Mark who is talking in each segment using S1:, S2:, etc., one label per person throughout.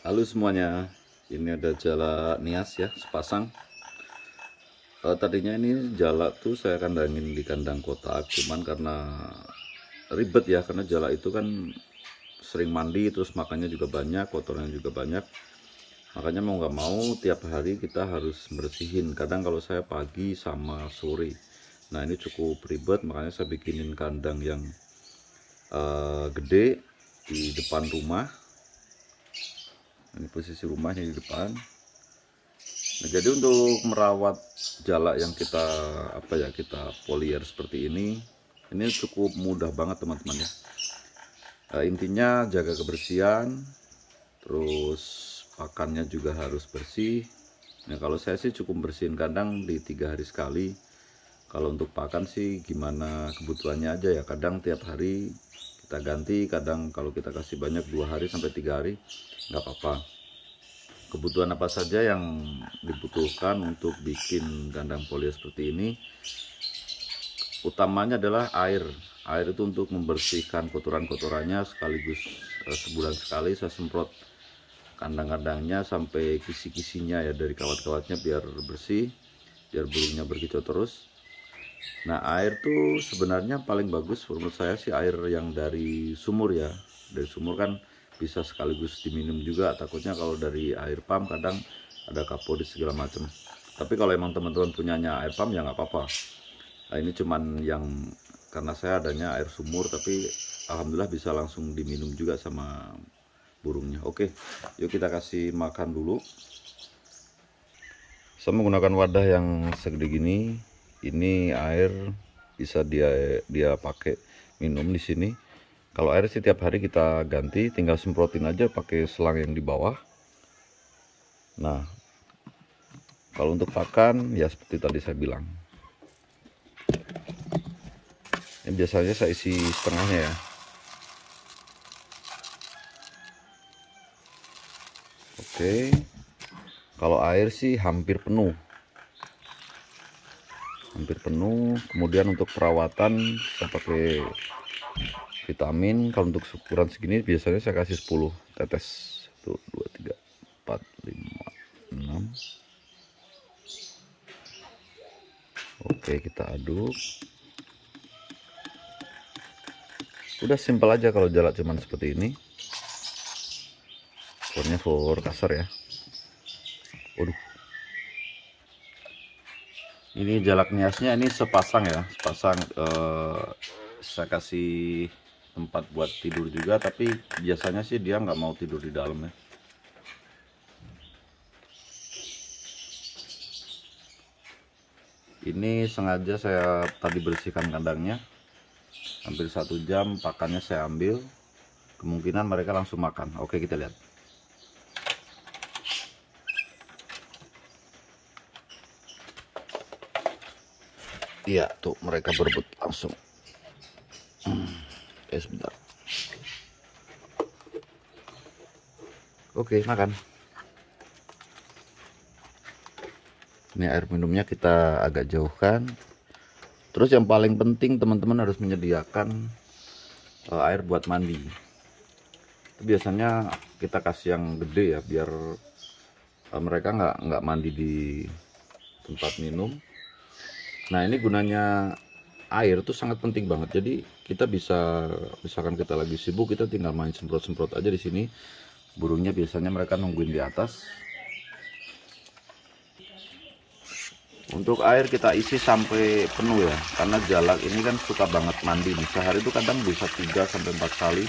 S1: Halo semuanya, ini ada jala nias ya, sepasang. Uh, tadinya ini jala tuh saya kandangin di kandang kota, cuman karena ribet ya, karena jala itu kan sering mandi, terus makannya juga banyak, kotornya juga banyak. Makanya mau nggak mau tiap hari kita harus bersihin. Kadang kalau saya pagi sama sore. Nah ini cukup ribet, makanya saya bikinin kandang yang uh, gede di depan rumah ini posisi rumahnya di depan nah jadi untuk merawat jala yang kita apa ya kita polier seperti ini ini cukup mudah banget teman-teman ya nah, intinya jaga kebersihan terus pakannya juga harus bersih nah kalau saya sih cukup bersihin kandang di tiga hari sekali kalau untuk pakan sih gimana kebutuhannya aja ya kadang tiap hari kita ganti kadang kalau kita kasih banyak dua hari sampai tiga hari nggak apa-apa kebutuhan apa saja yang dibutuhkan untuk bikin kandang polia seperti ini utamanya adalah air air itu untuk membersihkan kotoran-kotorannya sekaligus eh, sebulan sekali saya semprot kandang-kandangnya sampai kisi-kisinya ya dari kawat-kawatnya biar bersih biar burungnya berkicau terus Nah air tuh sebenarnya paling bagus menurut saya sih air yang dari sumur ya. Dari sumur kan bisa sekaligus diminum juga. Takutnya kalau dari air pump kadang ada kapodis segala macam. Tapi kalau emang teman-teman punyanya air pump ya nggak apa-apa. Nah, ini cuman yang karena saya adanya air sumur tapi alhamdulillah bisa langsung diminum juga sama burungnya. Oke, yuk kita kasih makan dulu. Saya menggunakan wadah yang segede gini ini air bisa dia dia pakai minum di sini kalau air setiap hari kita ganti tinggal semprotin aja pakai selang yang di bawah nah kalau untuk pakan ya seperti tadi saya bilang ini biasanya saya isi setengahnya ya oke kalau air sih hampir penuh hampir penuh kemudian untuk perawatan saya pakai vitamin kalau untuk ukuran segini biasanya saya kasih 10 tetes 1, 2 3 4 5 6 oke kita aduk udah simpel aja kalau jalan cuman seperti ini warnanya for kasar ya waduh ini jalak niasnya ini sepasang ya sepasang eh, saya kasih tempat buat tidur juga tapi biasanya sih dia nggak mau tidur di dalam ya ini sengaja saya tadi bersihkan kandangnya hampir satu jam pakannya saya ambil kemungkinan mereka langsung makan oke kita lihat Iya, tuh mereka berebut langsung. Hmm, eh, sebentar. Oke, makan. Ini air minumnya kita agak jauhkan. Terus yang paling penting teman-teman harus menyediakan uh, air buat mandi. Itu biasanya kita kasih yang gede ya, biar uh, mereka nggak nggak mandi di tempat minum Nah ini gunanya air tuh sangat penting banget. Jadi kita bisa, misalkan kita lagi sibuk, kita tinggal main semprot-semprot aja di sini. Burungnya biasanya mereka nungguin di atas. Untuk air kita isi sampai penuh ya, karena jalak ini kan suka banget mandi. Sehari itu kadang bisa 3 sampai 4 kali.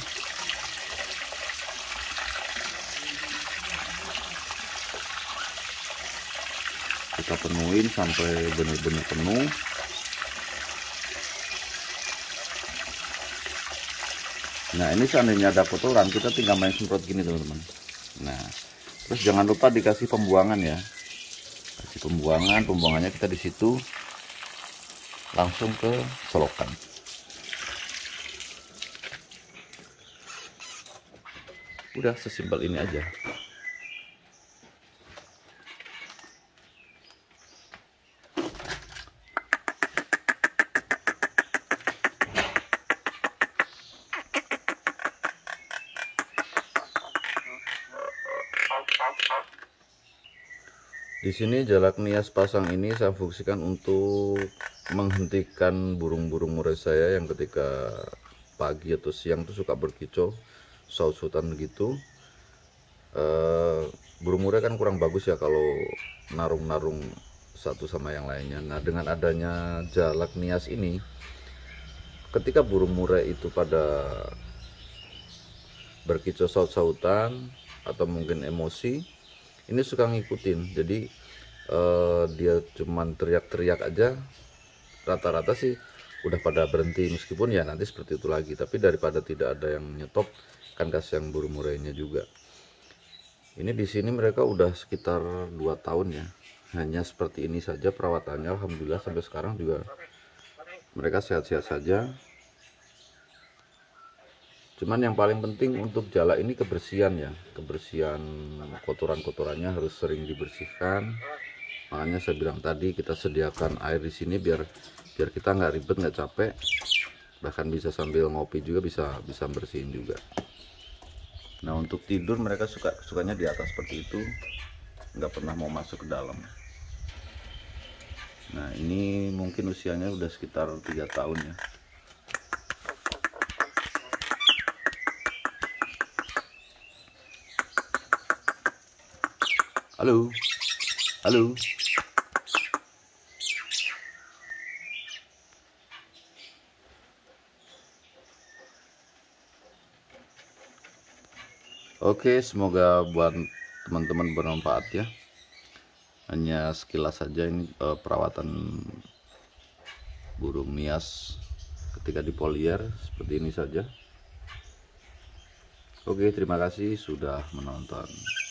S1: kita penuhin sampai benar-benar penuh nah ini seandainya ada kotoran kita tinggal main semprot gini teman-teman nah terus jangan lupa dikasih pembuangan ya kasih pembuangan pembuangannya kita di situ langsung ke selokan udah sesimpel ini aja Di sini jalak nias pasang ini saya fungsikan untuk menghentikan burung-burung murai saya yang ketika pagi atau siang itu suka berkicau saus hutan begitu. Uh, eh, burung murai kan kurang bagus ya kalau narung-narung satu sama yang lainnya. Nah, dengan adanya jalak nias ini ketika burung murai itu pada berkicau saut-sautan atau mungkin emosi ini suka ngikutin jadi uh, dia cuman teriak-teriak aja rata-rata sih udah pada berhenti meskipun ya nanti seperti itu lagi tapi daripada tidak ada yang nyetop kan kasih yang buru murainya juga ini di sini mereka udah sekitar 2 tahun ya hanya seperti ini saja perawatannya Alhamdulillah sampai sekarang juga mereka sehat-sehat saja cuman yang paling penting untuk jala ini kebersihan ya kebersihan kotoran-kotorannya harus sering dibersihkan makanya saya bilang tadi kita sediakan air di sini biar biar kita nggak ribet nggak capek bahkan bisa sambil ngopi juga bisa bisa bersihin juga nah untuk tidur mereka suka sukanya di atas seperti itu nggak pernah mau masuk ke dalam nah ini mungkin usianya udah sekitar tiga tahun ya Halo. Halo. Oke, semoga buat teman-teman bermanfaat ya. Hanya sekilas saja ini eh, perawatan burung mias ketika di seperti ini saja. Oke, terima kasih sudah menonton.